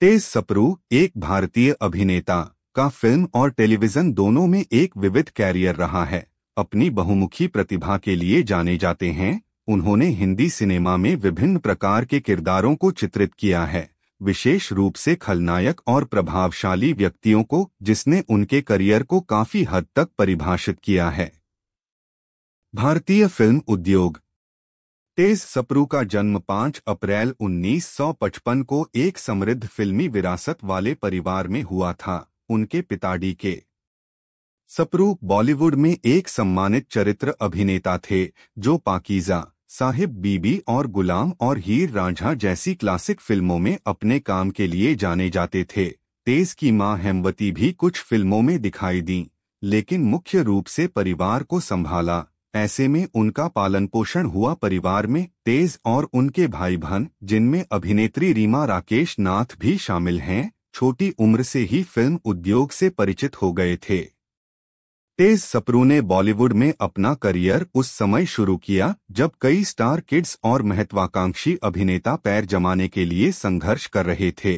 तेज सपरू एक भारतीय अभिनेता का फिल्म और टेलीविजन दोनों में एक विविध कैरियर रहा है अपनी बहुमुखी प्रतिभा के लिए जाने जाते हैं उन्होंने हिंदी सिनेमा में विभिन्न प्रकार के किरदारों को चित्रित किया है विशेष रूप से खलनायक और प्रभावशाली व्यक्तियों को जिसने उनके करियर को काफी हद तक परिभाषित किया है भारतीय फिल्म उद्योग तेज सप्रू का जन्म 5 अप्रैल 1955 को एक समृद्ध फिल्मी विरासत वाले परिवार में हुआ था उनके पिताडी के सप्रू बॉलीवुड में एक सम्मानित चरित्र अभिनेता थे जो पाकिजा साहिब बीबी और गुलाम और हीर राझा जैसी क्लासिक फिल्मों में अपने काम के लिए जाने जाते थे तेज की मां हेमवती भी कुछ फिल्मों में दिखाई दी लेकिन मुख्य रूप से परिवार को संभाला ऐसे में उनका पालन पोषण हुआ परिवार में तेज और उनके भाई बहन जिनमें अभिनेत्री रीमा राकेश नाथ भी शामिल हैं छोटी उम्र से ही फिल्म उद्योग से परिचित हो गए थे तेज सप्रू ने बॉलीवुड में अपना करियर उस समय शुरू किया जब कई स्टार किड्स और महत्वाकांक्षी अभिनेता पैर जमाने के लिए संघर्ष कर रहे थे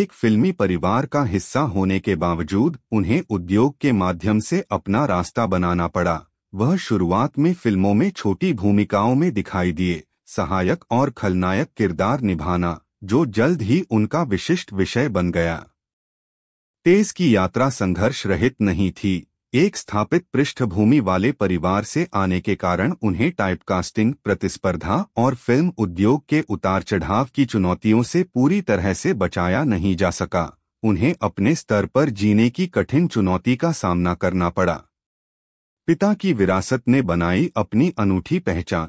एक फिल्मी परिवार का हिस्सा होने के बावजूद उन्हें उद्योग के माध्यम से अपना रास्ता बनाना पड़ा वह शुरुआत में फिल्मों में छोटी भूमिकाओं में दिखाई दिए सहायक और खलनायक किरदार निभाना जो जल्द ही उनका विशिष्ट विषय बन गया तेज की यात्रा संघर्ष रहित नहीं थी एक स्थापित पृष्ठभूमि वाले परिवार से आने के कारण उन्हें टाइपकास्टिंग प्रतिस्पर्धा और फिल्म उद्योग के उतार चढ़ाव की चुनौतियों से पूरी तरह से बचाया नहीं जा सका उन्हें अपने स्तर पर जीने की कठिन चुनौती का सामना करना पड़ा पिता की विरासत ने बनाई अपनी अनूठी पहचान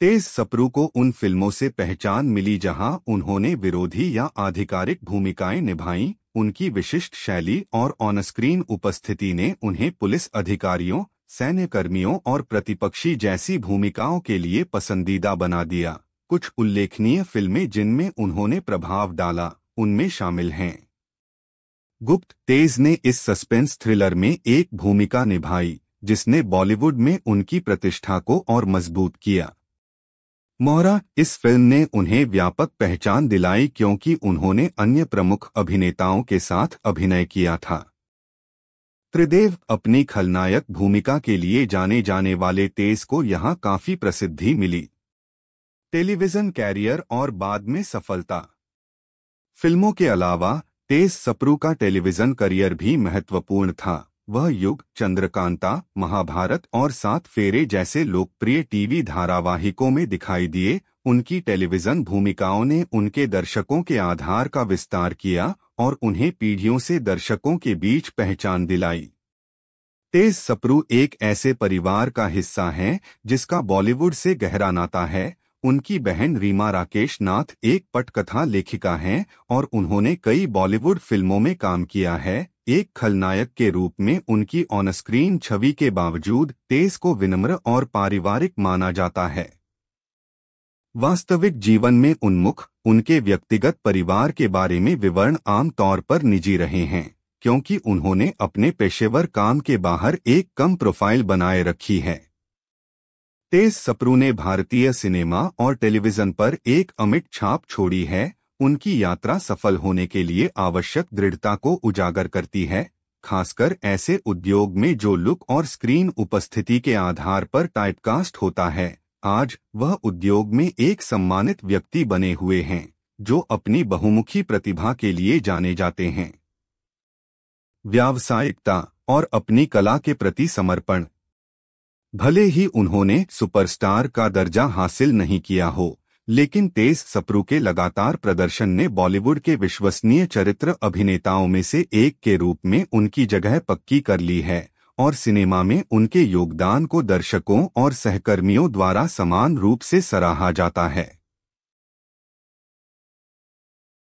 तेज सप्रू को उन फिल्मों से पहचान मिली जहां उन्होंने विरोधी या आधिकारिक भूमिकाएं निभाई उनकी विशिष्ट शैली और ऑनस्क्रीन उपस्थिति ने उन्हें पुलिस अधिकारियों सैन्यकर्मियों और प्रतिपक्षी जैसी भूमिकाओं के लिए पसंदीदा बना दिया कुछ उल्लेखनीय फिल्में जिनमें उन्होंने प्रभाव डाला उनमें शामिल हैं गुप्त तेज ने इस सस्पेंस थ्रिलर में एक भूमिका निभाई जिसने बॉलीवुड में उनकी प्रतिष्ठा को और मजबूत किया मोहरा इस फिल्म ने उन्हें व्यापक पहचान दिलाई क्योंकि उन्होंने अन्य प्रमुख अभिनेताओं के साथ अभिनय किया था त्रिदेव अपनी खलनायक भूमिका के लिए जाने जाने वाले तेज को यहाँ काफी प्रसिद्धि मिली टेलीविजन कैरियर और बाद में सफलता फिल्मों के अलावा तेज सप्रू का टेलीविजन करियर भी महत्वपूर्ण था वह युग चंद्रकांता महाभारत और सात फेरे जैसे लोकप्रिय टीवी धारावाहिकों में दिखाई दिए उनकी टेलीविजन भूमिकाओं ने उनके दर्शकों के आधार का विस्तार किया और उन्हें पीढ़ियों से दर्शकों के बीच पहचान दिलाई तेज सप्रू एक ऐसे परिवार का हिस्सा है जिसका बॉलीवुड से गहरा नाता है उनकी बहन रीमा राकेश नाथ एक पटकथा लेखिका हैं और उन्होंने कई बॉलीवुड फिल्मों में काम किया है एक खलनायक के रूप में उनकी ऑन स्क्रीन छवि के बावजूद तेज को विनम्र और पारिवारिक माना जाता है वास्तविक जीवन में उन्मुख उनके व्यक्तिगत परिवार के बारे में विवरण आमतौर पर निजी रहे हैं क्योंकि उन्होंने अपने पेशेवर काम के बाहर एक कम प्रोफाइल बनाए रखी है तेज सप्रू ने भारतीय सिनेमा और टेलीविजन पर एक अमिट छाप छोड़ी है उनकी यात्रा सफल होने के लिए आवश्यक दृढ़ता को उजागर करती है खासकर ऐसे उद्योग में जो लुक और स्क्रीन उपस्थिति के आधार पर टाइपकास्ट होता है आज वह उद्योग में एक सम्मानित व्यक्ति बने हुए हैं जो अपनी बहुमुखी प्रतिभा के लिए जाने जाते हैं व्यावसायिकता और अपनी कला के प्रति समर्पण भले ही उन्होंने सुपरस्टार का दर्जा हासिल नहीं किया हो लेकिन तेज सप्रू के लगातार प्रदर्शन ने बॉलीवुड के विश्वसनीय चरित्र अभिनेताओं में से एक के रूप में उनकी जगह पक्की कर ली है और सिनेमा में उनके योगदान को दर्शकों और सहकर्मियों द्वारा समान रूप से सराहा जाता है